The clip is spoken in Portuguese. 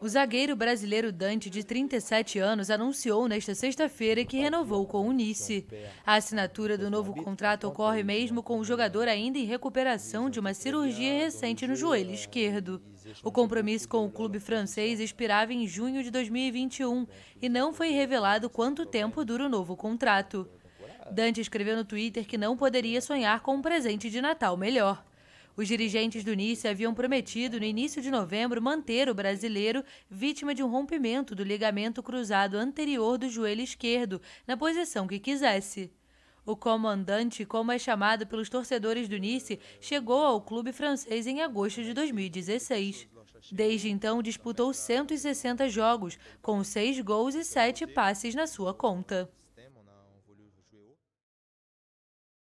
O zagueiro brasileiro Dante, de 37 anos, anunciou nesta sexta-feira que renovou com o Nice. A assinatura do novo contrato ocorre mesmo com o jogador ainda em recuperação de uma cirurgia recente no joelho esquerdo. O compromisso com o clube francês expirava em junho de 2021 e não foi revelado quanto tempo dura o novo contrato. Dante escreveu no Twitter que não poderia sonhar com um presente de Natal melhor. Os dirigentes do Nice haviam prometido, no início de novembro, manter o brasileiro vítima de um rompimento do ligamento cruzado anterior do joelho esquerdo, na posição que quisesse. O comandante, como é chamado pelos torcedores do Nice, chegou ao clube francês em agosto de 2016. Desde então, disputou 160 jogos, com seis gols e sete passes na sua conta.